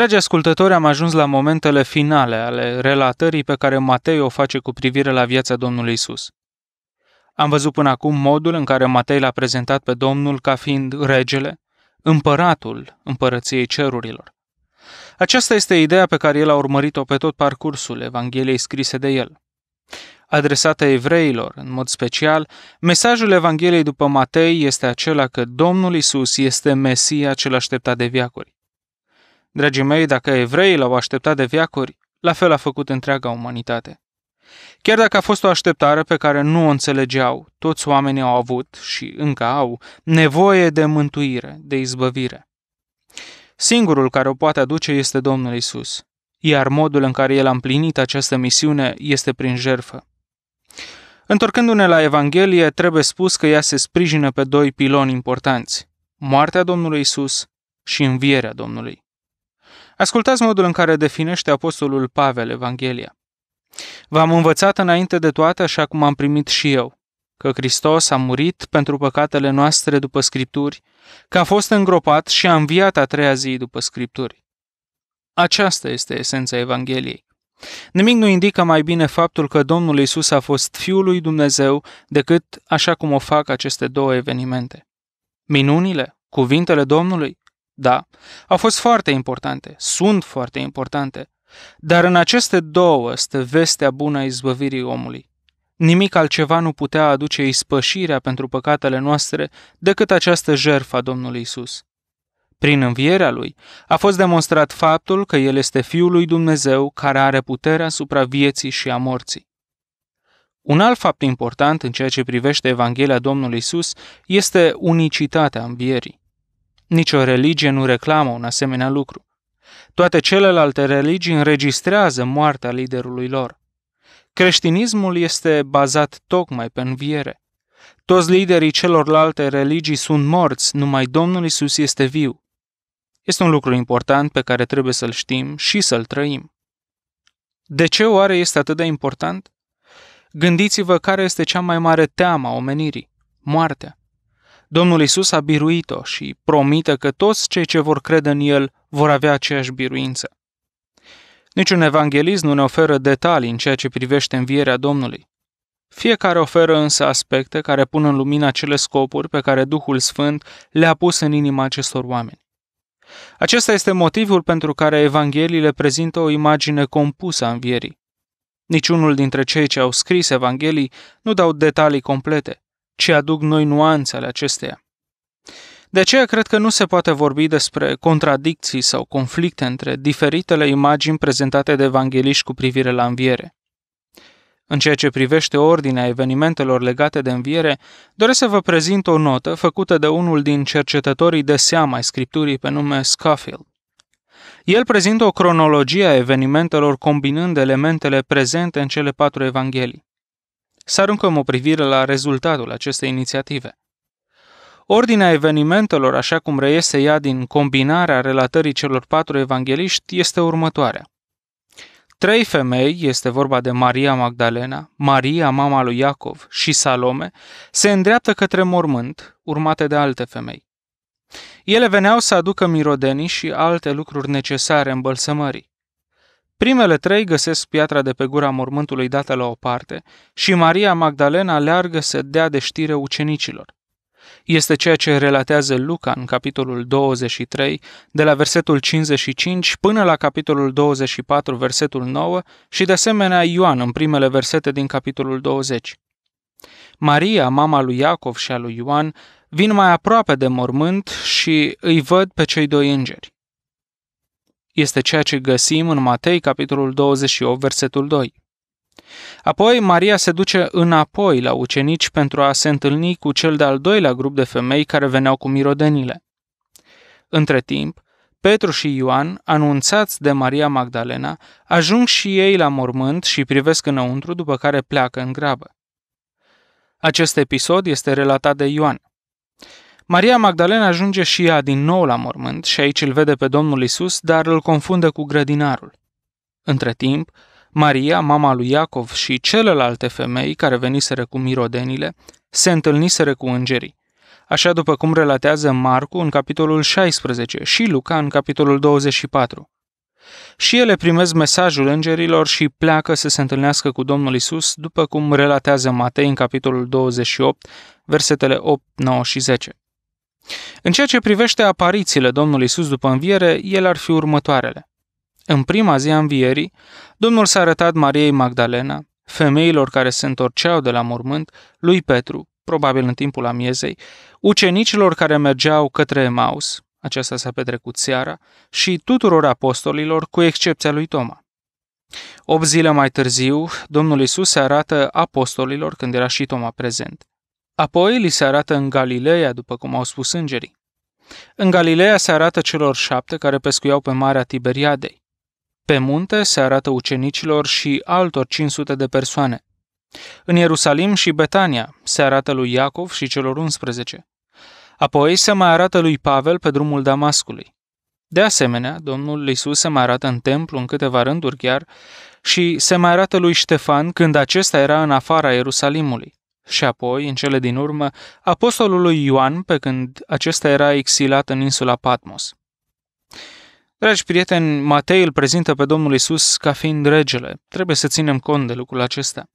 Dragi ascultători, am ajuns la momentele finale ale relatării pe care Matei o face cu privire la viața Domnului Isus. Am văzut până acum modul în care Matei l-a prezentat pe Domnul ca fiind regele, împăratul împărăției cerurilor. Aceasta este ideea pe care el a urmărit-o pe tot parcursul Evangheliei scrise de el. Adresată evreilor, în mod special, mesajul Evangheliei după Matei este acela că Domnul Isus este Mesia cel așteptat de viacuri. Dragii mei, dacă evreii l-au așteptat de viacuri, la fel a făcut întreaga umanitate. Chiar dacă a fost o așteptare pe care nu o înțelegeau, toți oamenii au avut și încă au nevoie de mântuire, de izbăvire. Singurul care o poate aduce este Domnul Isus, iar modul în care el a împlinit această misiune este prin jerfă. Întorcându-ne la Evanghelie, trebuie spus că ea se sprijină pe doi piloni importanți, moartea Domnului Isus și învierea Domnului. Ascultați modul în care definește Apostolul Pavel Evanghelia. V-am învățat înainte de toate așa cum am primit și eu, că Hristos a murit pentru păcatele noastre după Scripturi, că a fost îngropat și a înviat a treia zi după Scripturi. Aceasta este esența Evangheliei. Nimic nu indică mai bine faptul că Domnul Isus a fost Fiul lui Dumnezeu decât așa cum o fac aceste două evenimente. Minunile, cuvintele Domnului, da, au fost foarte importante, sunt foarte importante, dar în aceste două stă vestea bună a izbăvirii omului. Nimic altceva nu putea aduce ispășirea pentru păcatele noastre decât această jertfă a Domnului Isus. Prin învierea lui a fost demonstrat faptul că el este Fiul lui Dumnezeu care are puterea asupra vieții și a morții. Un alt fapt important în ceea ce privește Evanghelia Domnului Isus este unicitatea învierii. Nicio religie nu reclamă un asemenea lucru. Toate celelalte religii înregistrează moartea liderului lor. Creștinismul este bazat tocmai pe înviere. Toți liderii celorlalte religii sunt morți, numai Domnul Isus este viu. Este un lucru important pe care trebuie să-l știm și să-l trăim. De ce oare este atât de important? Gândiți-vă care este cea mai mare teamă a omenirii: moartea. Domnul Isus a biruit-o și promite că toți cei ce vor crede în el vor avea aceeași biruință. Niciun evanghelist nu ne oferă detalii în ceea ce privește învierea Domnului. Fiecare oferă însă aspecte care pun în lumină acele scopuri pe care Duhul Sfânt le-a pus în inima acestor oameni. Acesta este motivul pentru care Evangheliile prezintă o imagine compusă a învierii. Niciunul dintre cei ce au scris Evanghelii nu dau detalii complete, ci aduc noi nuanțele acesteia. De aceea cred că nu se poate vorbi despre contradicții sau conflicte între diferitele imagini prezentate de evangeliști cu privire la înviere. În ceea ce privește ordinea evenimentelor legate de înviere, doresc să vă prezint o notă făcută de unul din cercetătorii de seamă ai scripturii pe nume Scofield. El prezintă o cronologie a evenimentelor combinând elementele prezente în cele patru evanghelii. Să aruncăm o privire la rezultatul acestei inițiative. Ordinea evenimentelor, așa cum reiese ea din combinarea relatării celor patru evangeliști, este următoarea. Trei femei, este vorba de Maria Magdalena, Maria, mama lui Iacov și Salome, se îndreaptă către mormânt, urmate de alte femei. Ele veneau să aducă mirodenii și alte lucruri necesare bălsămării. Primele trei găsesc piatra de pe gura mormântului dată la o parte și Maria Magdalena leargă să dea de știre ucenicilor. Este ceea ce relatează Luca în capitolul 23, de la versetul 55 până la capitolul 24, versetul 9 și de asemenea Ioan în primele versete din capitolul 20. Maria, mama lui Iacov și a lui Ioan, vin mai aproape de mormânt și îi văd pe cei doi îngeri. Este ceea ce găsim în Matei, capitolul 28, versetul 2. Apoi, Maria se duce înapoi la ucenici pentru a se întâlni cu cel de-al doilea grup de femei care veneau cu mirodenile. Între timp, Petru și Ioan, anunțați de Maria Magdalena, ajung și ei la mormânt și privesc înăuntru, după care pleacă în grabă. Acest episod este relatat de Ioan. Maria Magdalena ajunge și ea din nou la mormânt și aici îl vede pe Domnul Isus, dar îl confunde cu grădinarul. Între timp, Maria, mama lui Iacov și celelalte femei care veniseră cu mirodenile, se întâlniseră cu îngerii. Așa după cum relatează Marcu în capitolul 16 și Luca în capitolul 24. Și ele primesc mesajul îngerilor și pleacă să se întâlnească cu Domnul Isus, după cum relatează Matei în capitolul 28, versetele 8, 9 și 10. În ceea ce privește aparițiile Domnului Isus după înviere, ele ar fi următoarele. În prima zi a învierii, Domnul s-a arătat Mariei Magdalena, femeilor care se întorceau de la mormânt, lui Petru, probabil în timpul amiezei, ucenicilor care mergeau către Emaus, aceasta s-a petrecut seara, și tuturor apostolilor, cu excepția lui Toma. Opt zile mai târziu, Domnul Isus se arată apostolilor când era și Toma prezent. Apoi li se arată în Galileea, după cum au spus îngerii. În Galileea se arată celor șapte care pescuiau pe Marea Tiberiadei. Pe munte se arată ucenicilor și altor 500 de persoane. În Ierusalim și Betania se arată lui Iacov și celor 11. Apoi se mai arată lui Pavel pe drumul Damascului. De asemenea, Domnul Iisus se mai arată în templu în câteva rânduri chiar și se mai arată lui Ștefan când acesta era în afara Ierusalimului. Și apoi, în cele din urmă, apostolului Ioan, pe când acesta era exilat în insula Patmos. Dragi prieteni, Matei îl prezintă pe Domnul Isus ca fiind regele. Trebuie să ținem cont de lucrul acesta.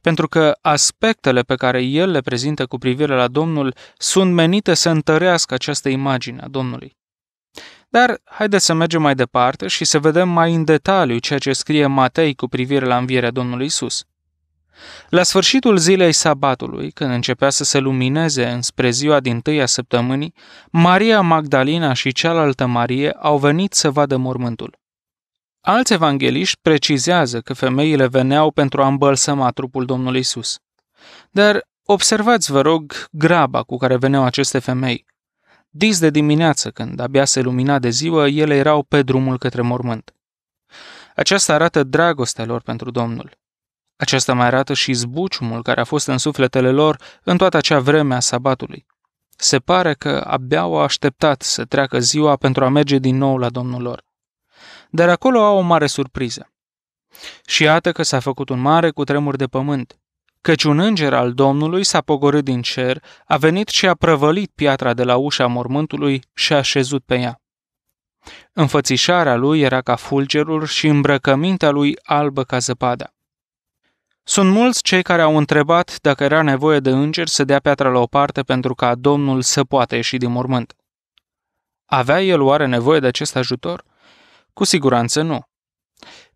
Pentru că aspectele pe care el le prezintă cu privire la Domnul sunt menite să întărească această imagine a Domnului. Dar haideți să mergem mai departe și să vedem mai în detaliu ceea ce scrie Matei cu privire la învierea Domnului Isus. La sfârșitul zilei sabatului, când începea să se lumineze înspre ziua din tâia săptămânii, Maria Magdalena și cealaltă Marie au venit să vadă mormântul. Alți evangeliști precizează că femeile veneau pentru a îmbălsăma trupul Domnului Isus. Dar observați, vă rog, graba cu care veneau aceste femei. Dis de dimineață, când abia se lumina de ziua, ele erau pe drumul către mormânt. Aceasta arată dragostea lor pentru Domnul. Aceasta mai arată și zbuciumul care a fost în sufletele lor în toată acea vreme a sabatului. Se pare că abia au așteptat să treacă ziua pentru a merge din nou la Domnul lor. Dar acolo au o mare surpriză. Și iată că s-a făcut un mare cutremur de pământ, căci un înger al Domnului s-a pogorât din cer, a venit și a prăvălit piatra de la ușa mormântului și a șezut pe ea. Înfățișarea lui era ca fulgerul și îmbrăcămintea lui albă ca zăpada. Sunt mulți cei care au întrebat dacă era nevoie de îngeri să dea piatra la o parte pentru ca Domnul să poată ieși din mormânt. Avea el oare nevoie de acest ajutor? Cu siguranță nu.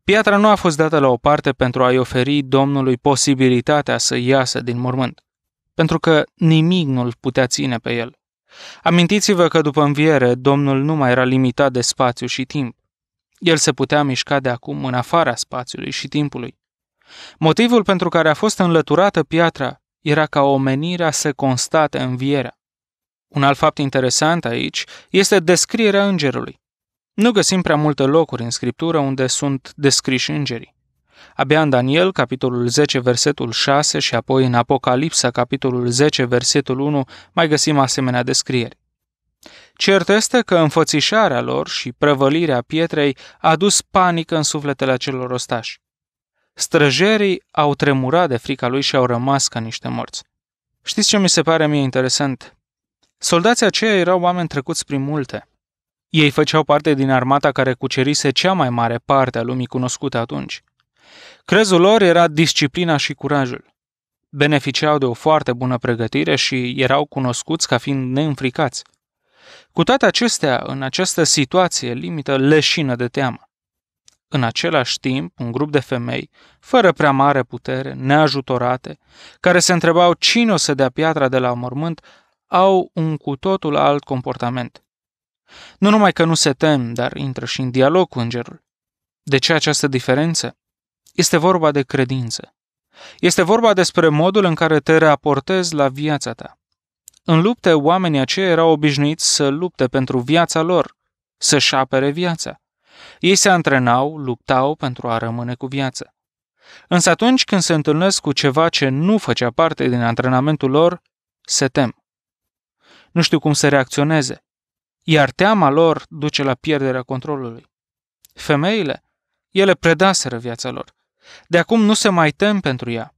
Piatra nu a fost dată la o parte pentru a-i oferi Domnului posibilitatea să iasă din mormânt, pentru că nimic nu-l putea ține pe el. Amintiți-vă că după înviere, Domnul nu mai era limitat de spațiu și timp. El se putea mișca de acum în afara spațiului și timpului. Motivul pentru care a fost înlăturată piatra era ca omenirea să constate învierea. Un alt fapt interesant aici este descrierea îngerului. Nu găsim prea multe locuri în scriptură unde sunt descriși îngerii. Abia în Daniel, capitolul 10, versetul 6 și apoi în Apocalipsa, capitolul 10, versetul 1, mai găsim asemenea descrieri. Cert este că înfățișarea lor și prăvălirea pietrei a dus panică în sufletele acelor ostași. Străjerii au tremurat de frica lui și au rămas ca niște morți. Știți ce mi se pare mie interesant? Soldații aceia erau oameni trecuți prin multe. Ei făceau parte din armata care cucerise cea mai mare parte a lumii cunoscute atunci. Crezul lor era disciplina și curajul. Beneficiau de o foarte bună pregătire și erau cunoscuți ca fiind neînfricați. Cu toate acestea, în această situație limită leșină de teamă. În același timp, un grup de femei, fără prea mare putere, neajutorate, care se întrebau cine o să dea piatra de la mormânt, au un cu totul alt comportament. Nu numai că nu se tem, dar intră și în dialog cu îngerul. De ce această diferență? Este vorba de credință. Este vorba despre modul în care te raportezi la viața ta. În lupte, oamenii aceia erau obișnuiți să lupte pentru viața lor, să-și apere viața. Ei se antrenau, luptau pentru a rămâne cu viață. Însă atunci când se întâlnesc cu ceva ce nu făcea parte din antrenamentul lor, se tem. Nu știu cum să reacționeze, iar teama lor duce la pierderea controlului. Femeile, ele predaseră viața lor. De acum nu se mai tem pentru ea.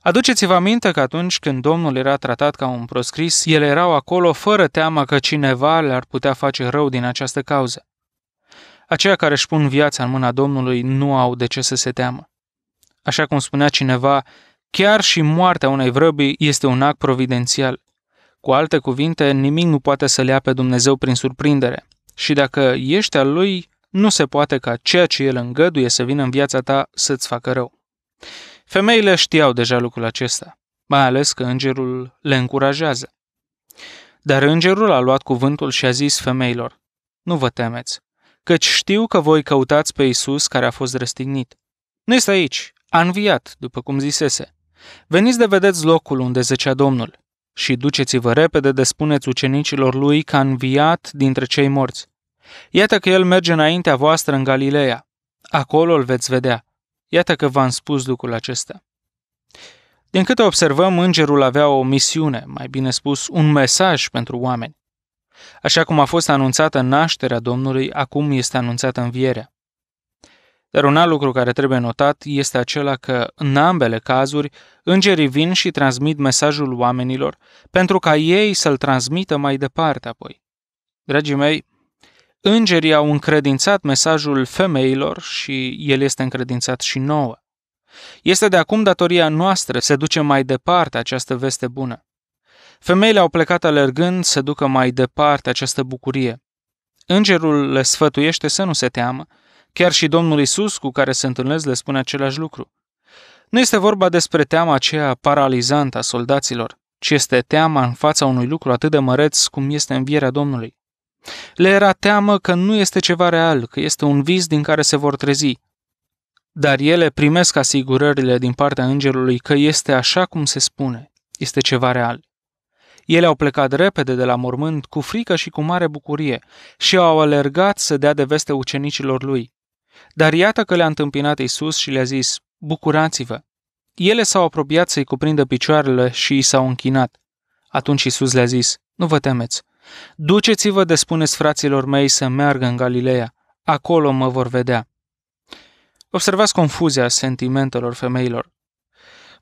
Aduceți-vă aminte că atunci când Domnul era tratat ca un proscris, ele erau acolo fără teama că cineva le-ar putea face rău din această cauză. Aceia care își pun viața în mâna Domnului nu au de ce să se teamă. Așa cum spunea cineva, chiar și moartea unei vrăbii este un act providențial. Cu alte cuvinte, nimic nu poate să le ia pe Dumnezeu prin surprindere. Și dacă ești al lui, nu se poate ca ceea ce el îngăduie să vină în viața ta să-ți facă rău. Femeile știau deja lucrul acesta, mai ales că îngerul le încurajează. Dar îngerul a luat cuvântul și a zis femeilor, nu vă temeți, căci știu că voi căutați pe Isus care a fost răstignit. Nu este aici, a înviat, după cum zisese. Veniți de vedeți locul unde zicea Domnul și duceți-vă repede de spuneți ucenicilor lui că a înviat dintre cei morți. Iată că el merge înaintea voastră în Galileea. Acolo îl veți vedea. Iată că v-am spus lucrul acesta. Din câte observăm, îngerul avea o misiune, mai bine spus, un mesaj pentru oameni. Așa cum a fost anunțată nașterea Domnului, acum este anunțată învierea. Dar un alt lucru care trebuie notat este acela că, în ambele cazuri, îngerii vin și transmit mesajul oamenilor pentru ca ei să-l transmită mai departe apoi. Dragii mei, îngerii au încredințat mesajul femeilor și el este încredințat și nouă. Este de acum datoria noastră să ducem mai departe această veste bună. Femeile au plecat alergând să ducă mai departe această bucurie. Îngerul le sfătuiește să nu se teamă, chiar și Domnul Isus cu care se întâlnesc le spune același lucru. Nu este vorba despre teama aceea paralizantă a soldaților, ci este teama în fața unui lucru atât de măreț cum este învierea Domnului. Le era teamă că nu este ceva real, că este un vis din care se vor trezi. Dar ele primesc asigurările din partea îngerului că este așa cum se spune, este ceva real. Ele au plecat repede de la mormânt cu frică și cu mare bucurie și au alergat să dea de veste ucenicilor lui. Dar iată că le-a întâmpinat Isus și le-a zis, bucurați-vă! Ele s-au apropiat să-i cuprindă picioarele și i s-au închinat. Atunci Isus le-a zis, nu vă temeți, duceți-vă de spuneți fraților mei să meargă în Galileea, acolo mă vor vedea. Observați confuzia sentimentelor femeilor.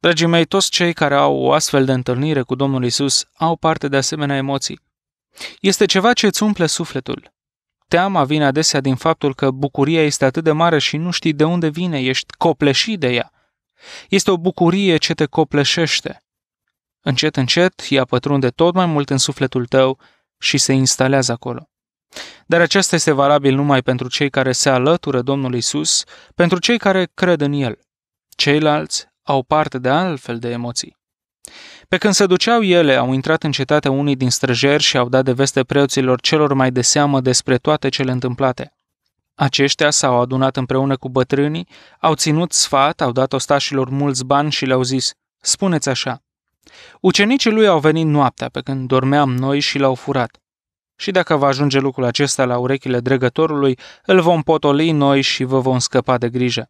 Dragii mei, toți cei care au o astfel de întâlnire cu Domnul Isus au parte de asemenea emoții. Este ceva ce îți umple sufletul. Teama vine adesea din faptul că bucuria este atât de mare și nu știi de unde vine, ești copleșit de ea. Este o bucurie ce te copleșește. Încet, încet, ea pătrunde tot mai mult în sufletul tău și se instalează acolo. Dar aceasta este valabil numai pentru cei care se alătură Domnului Isus, pentru cei care cred în El. Ceilalți au parte de altfel de emoții. Pe când se duceau ele, au intrat în cetate unii din străjeri și au dat de veste preoților celor mai de seamă despre toate cele întâmplate. Aceștia s-au adunat împreună cu bătrânii, au ținut sfat, au dat ostașilor mulți bani și le-au zis, spuneți așa, Ucenicii lui au venit noaptea pe când dormeam noi și l-au furat. Și dacă va ajunge lucrul acesta la urechile dregătorului, îl vom potoli noi și vă vom scăpa de grijă.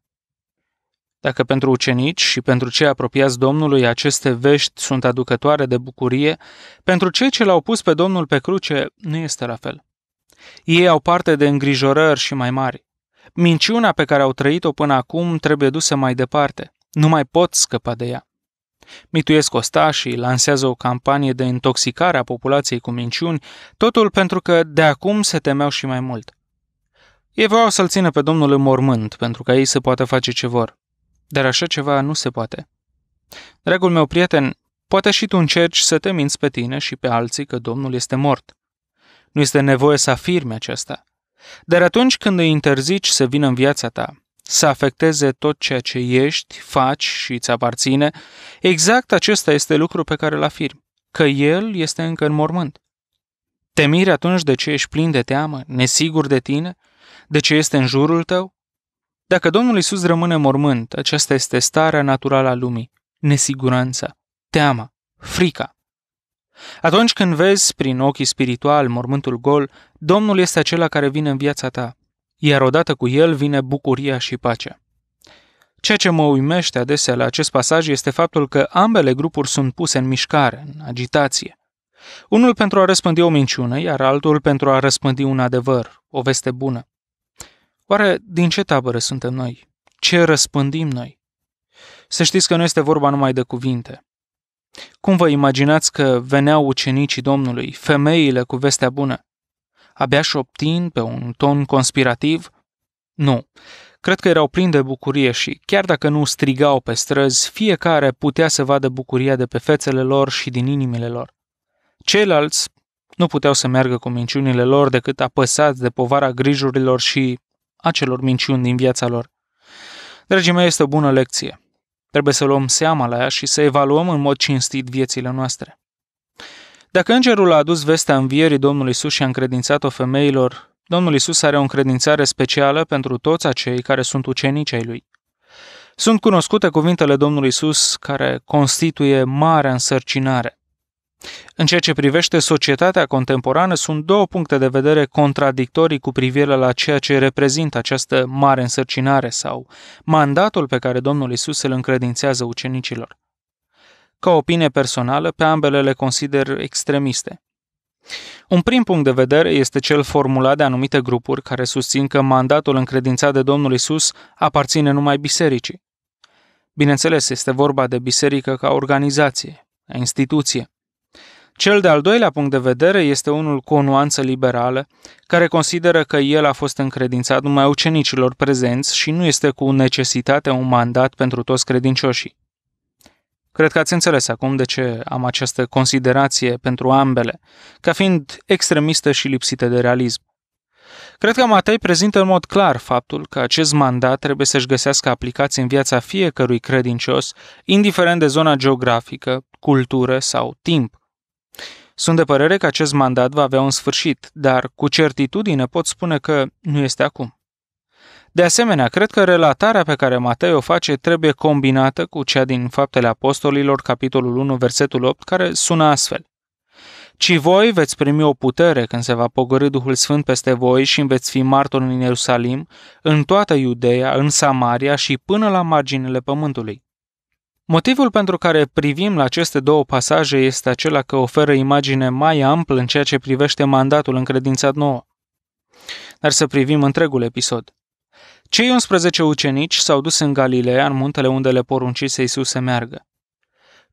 Dacă pentru ucenici și pentru cei apropiați Domnului aceste vești sunt aducătoare de bucurie, pentru cei ce l-au pus pe Domnul pe cruce nu este la fel. Ei au parte de îngrijorări și mai mari. Minciuna pe care au trăit-o până acum trebuie dusă mai departe. Nu mai pot scăpa de ea. Mituiesc ostașii, lansează o campanie de intoxicare a populației cu minciuni, totul pentru că de acum se temeau și mai mult. Ei vreau să-l țină pe Domnul în mormânt, pentru ca ei să poată face ce vor. Dar așa ceva nu se poate. Dragul meu prieten, poate și tu încerci să te minți pe tine și pe alții că Domnul este mort. Nu este nevoie să afirme aceasta. Dar atunci când îi interzici să vină în viața ta, să afecteze tot ceea ce ești, faci și îți aparține, exact acesta este lucru pe care îl afirm, că El este încă în mormânt. Te miri atunci de ce ești plin de teamă, nesigur de tine, de ce este în jurul tău? Dacă Domnul Isus rămâne mormânt, aceasta este starea naturală a lumii, nesiguranța, teama, frica. Atunci când vezi prin ochii spiritual mormântul gol, Domnul este acela care vine în viața ta, iar odată cu el vine bucuria și pacea. Ceea ce mă uimește adesea la acest pasaj este faptul că ambele grupuri sunt puse în mișcare, în agitație. Unul pentru a răspândi o minciună, iar altul pentru a răspândi un adevăr, o veste bună. Oare din ce tabără suntem noi? Ce răspândim noi? Să știți că nu este vorba numai de cuvinte. Cum vă imaginați că veneau ucenicii Domnului, femeile cu vestea bună? Abia șoptind pe un ton conspirativ? Nu. Cred că erau plini de bucurie și, chiar dacă nu strigau pe străzi, fiecare putea să vadă bucuria de pe fețele lor și din inimile lor. Ceilalți nu puteau să meargă cu minciunile lor decât apăsați de povara grijurilor și acelor minciuni din viața lor. Dragii mei, este o bună lecție. Trebuie să luăm seama la ea și să evaluăm în mod cinstit viețile noastre. Dacă îngerul a adus vestea învierii Domnului Isus și a încredințat-o femeilor, Domnul Isus are o încredințare specială pentru toți acei care sunt ucenici ai lui. Sunt cunoscute cuvintele Domnului Isus care constituie mare însărcinare. În ceea ce privește societatea contemporană, sunt două puncte de vedere contradictorii cu privire la ceea ce reprezintă această mare însărcinare sau mandatul pe care Domnul Isus îl încredințează ucenicilor. Ca opinie personală, pe ambele le consider extremiste. Un prim punct de vedere este cel formulat de anumite grupuri care susțin că mandatul încredințat de Domnul Isus aparține numai bisericii. Bineînțeles, este vorba de biserică ca organizație, instituție, cel de-al doilea punct de vedere este unul cu o nuanță liberală, care consideră că el a fost încredințat numai ucenicilor prezenți și nu este cu necesitate un mandat pentru toți credincioșii. Cred că ați înțeles acum de ce am această considerație pentru ambele, ca fiind extremistă și lipsită de realism. Cred că Matei prezintă în mod clar faptul că acest mandat trebuie să-și găsească aplicații în viața fiecărui credincios, indiferent de zona geografică, cultură sau timp – sunt de părere că acest mandat va avea un sfârșit, dar cu certitudine pot spune că nu este acum. De asemenea, cred că relatarea pe care Matei o face trebuie combinată cu cea din Faptele Apostolilor, capitolul 1, versetul 8, care sună astfel. Ci voi veți primi o putere când se va pogorâ Duhul Sfânt peste voi și veți fi martori în Ierusalim, în toată Iudeea, în Samaria și până la marginile pământului. Motivul pentru care privim la aceste două pasaje este acela că oferă imagine mai amplă în ceea ce privește mandatul încredințat nouă. Dar să privim întregul episod. Cei 11 ucenici s-au dus în Galileea, în muntele unde le poruncise Iisus să meargă.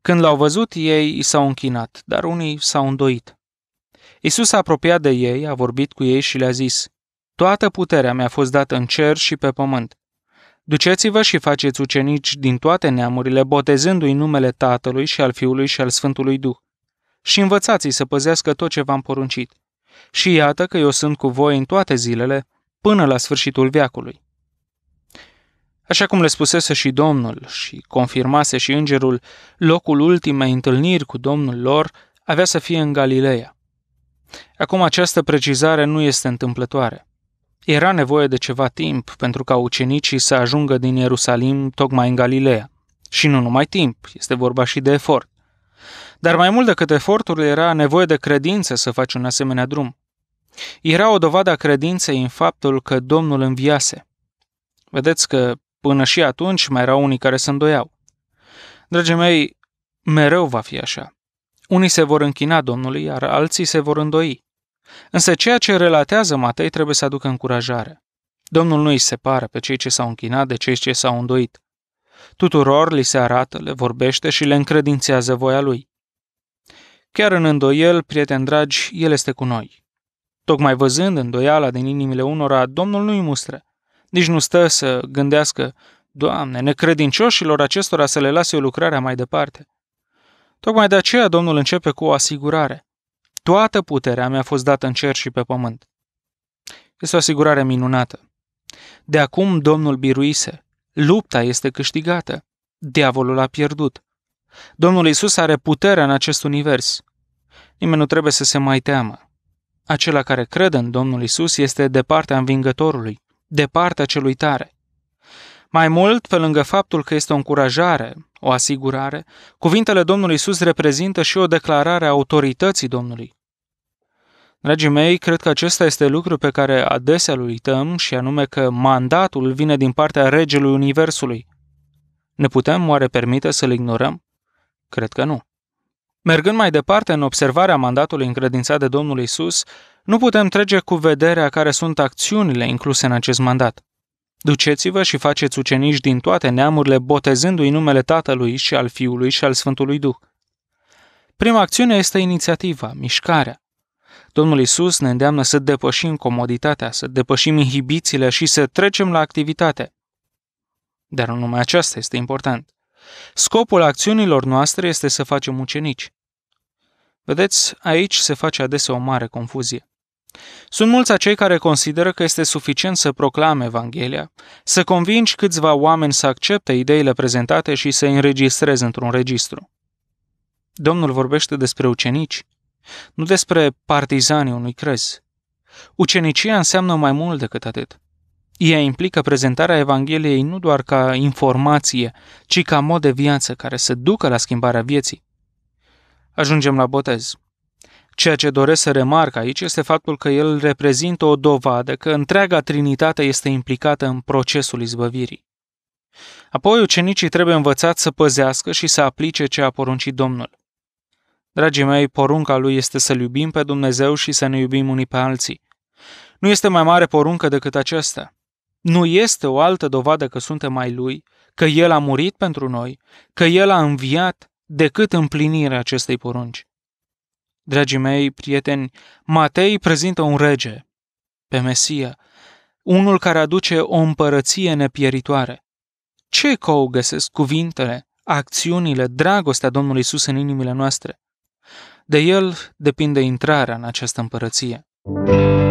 Când l-au văzut, ei i s-au închinat, dar unii s-au îndoit. Iisus s-a apropiat de ei, a vorbit cu ei și le-a zis, Toată puterea mi-a fost dată în cer și pe pământ. Duceți-vă și faceți ucenici din toate neamurile, botezându-i numele Tatălui și al Fiului și al Sfântului Duh. Și învățați-i să păzească tot ce v-am poruncit. Și iată că eu sunt cu voi în toate zilele, până la sfârșitul veacului. Așa cum le spusese și Domnul și confirmase și îngerul, locul ultimei întâlniri cu Domnul lor avea să fie în Galileea. Acum această precizare nu este întâmplătoare. Era nevoie de ceva timp pentru ca ucenicii să ajungă din Ierusalim tocmai în Galileea. Și nu numai timp, este vorba și de efort. Dar mai mult decât efortul era nevoie de credință să faci un asemenea drum. Era o dovadă a credinței în faptul că Domnul înviase. Vedeți că până și atunci mai erau unii care se îndoiau. Dragii mei, mereu va fi așa. Unii se vor închina Domnului, iar alții se vor îndoi. Însă ceea ce relatează Matei trebuie să aducă încurajare. Domnul nu îi separă pe cei ce s-au închinat de cei ce s-au îndoit. Tuturor li se arată, le vorbește și le încredințează voia lui. Chiar în îndoiel, prieteni dragi, El este cu noi. Tocmai văzând îndoiala din inimile unora, Domnul nu-i mustră. Nici nu stă să gândească, Doamne, necredincioșilor acestora să le lase o lucrare mai departe. Tocmai de aceea Domnul începe cu o asigurare. Toată puterea mi-a fost dată în cer și pe pământ. Este o asigurare minunată. De acum Domnul biruise. Lupta este câștigată. Diavolul a pierdut. Domnul Isus are puterea în acest univers. Nimeni nu trebuie să se mai teamă. Acela care crede în Domnul Isus este de partea învingătorului, de partea celui tare. Mai mult, pe lângă faptul că este o încurajare, o asigurare, cuvintele Domnului Isus reprezintă și o declarare a autorității Domnului. Dragii mei, cred că acesta este lucru pe care adesea îl uităm și anume că mandatul vine din partea Regelui Universului. Ne putem oare permite să-l ignorăm? Cred că nu. Mergând mai departe în observarea mandatului încredințat de Domnul Isus, nu putem trece cu vederea care sunt acțiunile incluse în acest mandat. Duceți-vă și faceți ucenici din toate neamurile, botezându-i numele Tatălui și al Fiului și al Sfântului Duh. Prima acțiune este inițiativa, mișcarea. Domnul Isus ne îndeamnă să depășim comoditatea, să depășim inhibițiile și să trecem la activitate. Dar nu numai aceasta este important. Scopul acțiunilor noastre este să facem ucenici. Vedeți, aici se face adesea o mare confuzie. Sunt mulți acei care consideră că este suficient să proclame Evanghelia, să convingi câțiva oameni să accepte ideile prezentate și să înregistreze într-un registru. Domnul vorbește despre ucenici, nu despre partizanii unui crez. Ucenicia înseamnă mai mult decât atât. Ea implică prezentarea Evangheliei nu doar ca informație, ci ca mod de viață care să ducă la schimbarea vieții. Ajungem la botez. Ceea ce doresc să remarc aici este faptul că el reprezintă o dovadă că întreaga Trinitate este implicată în procesul izbăvirii. Apoi ucenicii trebuie învățați să păzească și să aplice ce a poruncit Domnul. Dragii mei, porunca lui este să-L iubim pe Dumnezeu și să ne iubim unii pe alții. Nu este mai mare poruncă decât aceasta. Nu este o altă dovadă că suntem mai Lui, că El a murit pentru noi, că El a înviat, decât împlinirea acestei porunci dragii mei prieteni, Matei prezintă un rege, pe Mesia, unul care aduce o împărăție nepieritoare. Ce cou găsesc cuvintele, acțiunile, dragostea Domnului Isus în inimile noastre? De el depinde intrarea în această împărăție. Thank you